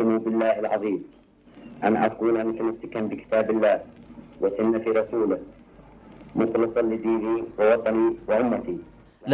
أقسم بالله العظيم أن أكون متمسكا بكتاب الله وسنة رسوله مخلصا لديني ووطني وأمتي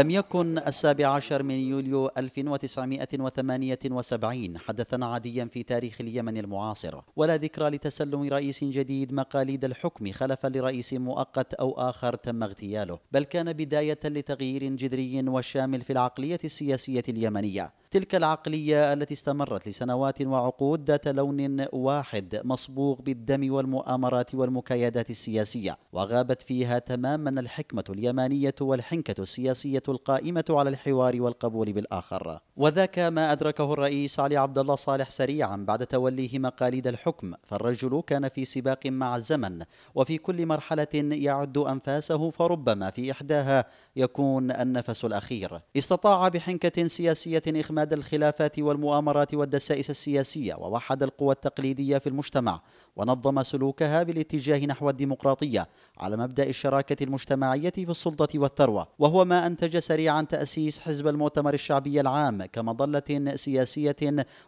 لم يكن السابع عشر من يوليو 1978 حدثا عاديا في تاريخ اليمن المعاصر ولا ذكرى لتسلم رئيس جديد مقاليد الحكم خلفا لرئيس مؤقت أو آخر تم اغتياله بل كان بداية لتغيير جذري وشامل في العقلية السياسية اليمنية تلك العقلية التي استمرت لسنوات وعقود ذات لون واحد مصبوغ بالدم والمؤامرات والمكايدات السياسية وغابت فيها تماما الحكمة اليمانية والحنكة السياسية القائمة على الحوار والقبول بالآخر وذاك ما أدركه الرئيس علي عبد الله صالح سريعا بعد توليه مقاليد الحكم فالرجل كان في سباق مع الزمن وفي كل مرحلة يعد أنفاسه فربما في إحداها يكون النفس الأخير استطاع بحنكة سياسية إخمال مدى الخلافات والمؤامرات والدسائس السياسية ووحد القوى التقليدية في المجتمع ونظم سلوكها بالاتجاه نحو الديمقراطية على مبدأ الشراكة المجتمعية في السلطة والثروة وهو ما أنتج سريعا تأسيس حزب المؤتمر الشعبي العام كمظلة سياسية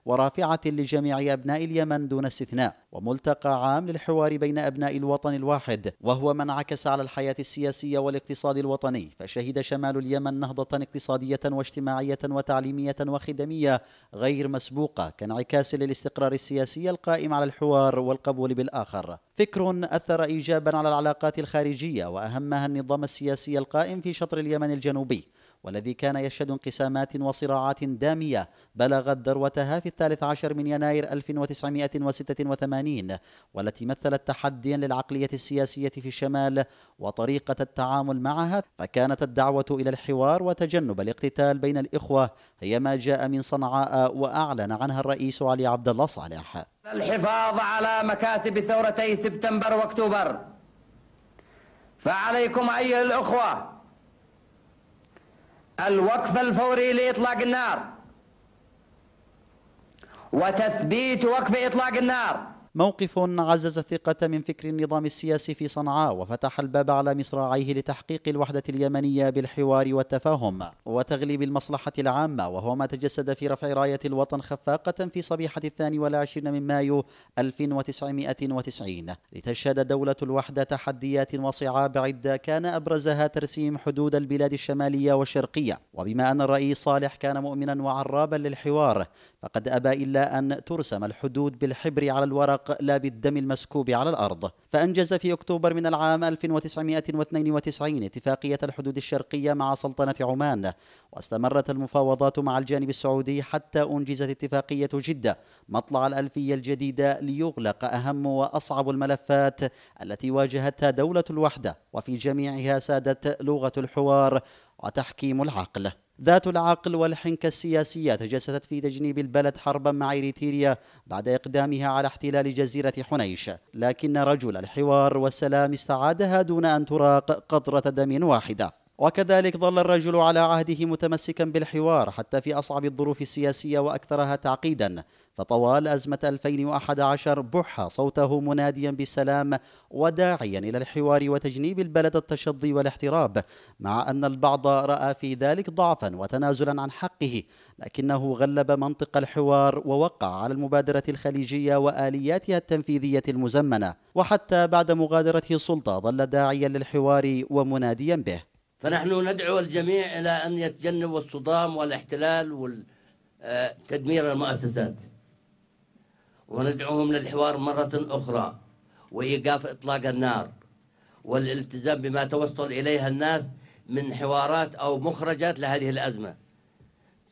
ورافعة لجميع أبناء اليمن دون استثناء وملتقى عام للحوار بين أبناء الوطن الواحد وهو ما انعكس على الحياة السياسية والاقتصاد الوطني فشهد شمال اليمن نهضة اقتصادية واجتماعية وتعليمية وخ خدمية غير مسبوقة كانعكاس للاستقرار السياسي القائم على الحوار والقبول بالآخر فكر أثر إيجابا على العلاقات الخارجية وأهمها النظام السياسي القائم في شطر اليمن الجنوبي والذي كان يشهد انقسامات وصراعات دامية بلغت ذروتها في الثالث عشر من يناير 1986 والتي مثلت تحديا للعقلية السياسية في الشمال وطريقة التعامل معها فكانت الدعوة إلى الحوار وتجنب الاقتتال بين الإخوة هي ما جاء من صنعاء وأعلن عنها الرئيس علي عبد الله صالح الحفاظ على مكاسب ثورتي سبتمبر واكتوبر فعليكم ايها الاخوه الوقف الفوري لاطلاق النار وتثبيت وقف اطلاق النار موقف عزز الثقة من فكر النظام السياسي في صنعاء وفتح الباب على مصراعيه لتحقيق الوحدة اليمنية بالحوار والتفاهم وتغليب المصلحة العامة وهو ما تجسد في رفع راية الوطن خفاقة في صبيحة الثاني والعشرين من مايو 1990 لتشهد دولة الوحدة تحديات وصعاب عدة كان أبرزها ترسيم حدود البلاد الشمالية والشرقية وبما أن الرئيس صالح كان مؤمنا وعرابا للحوار فقد أبى إلا أن ترسم الحدود بالحبر على الورق العراق لا بالدم المسكوب على الأرض فأنجز في أكتوبر من العام 1992 اتفاقية الحدود الشرقية مع سلطنة عمان واستمرت المفاوضات مع الجانب السعودي حتى أنجزت اتفاقية جدة مطلع الألفية الجديدة ليغلق أهم وأصعب الملفات التي واجهتها دولة الوحدة وفي جميعها سادت لغة الحوار وتحكيم العقل ذات العقل والحنكة السياسية تجسدت في تجنيب البلد حربا مع إريتريا بعد إقدامها على احتلال جزيرة حنيش لكن رجل الحوار والسلام استعادها دون أن تراق قطرة دم واحدة وكذلك ظل الرجل على عهده متمسكا بالحوار حتى في أصعب الظروف السياسية وأكثرها تعقيدا فطوال أزمة 2011 بح صوته مناديا بالسلام وداعيا إلى الحوار وتجنيب البلد التشظي والاحتراب مع أن البعض رأى في ذلك ضعفا وتنازلا عن حقه لكنه غلب منطق الحوار ووقع على المبادرة الخليجية وآلياتها التنفيذية المزمنة وحتى بعد مغادرته السلطة ظل داعيا للحوار ومناديا به فنحن ندعو الجميع إلى أن يتجنبوا الصدام والاحتلال وتدمير المؤسسات وندعوهم للحوار مرة أخرى وإيقاف إطلاق النار والالتزام بما توصل إليها الناس من حوارات أو مخرجات لهذه الأزمة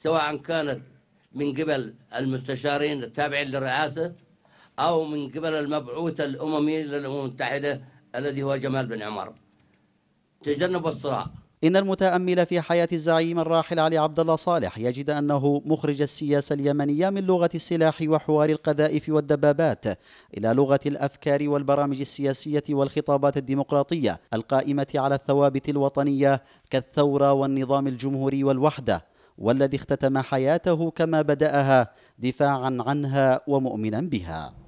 سواء كانت من قبل المستشارين التابعين للرئاسة أو من قبل المبعوث الأممي للأمم المتحدة الذي هو جمال بن عمر تجنب الصراع إن المتأمل في حياة الزعيم الراحل علي عبد الله صالح يجد أنه مخرج السياسة اليمنية من لغة السلاح وحوار القذائف والدبابات إلى لغة الأفكار والبرامج السياسية والخطابات الديمقراطية القائمة على الثوابت الوطنية كالثورة والنظام الجمهوري والوحدة والذي اختتم حياته كما بدأها دفاعا عنها ومؤمنا بها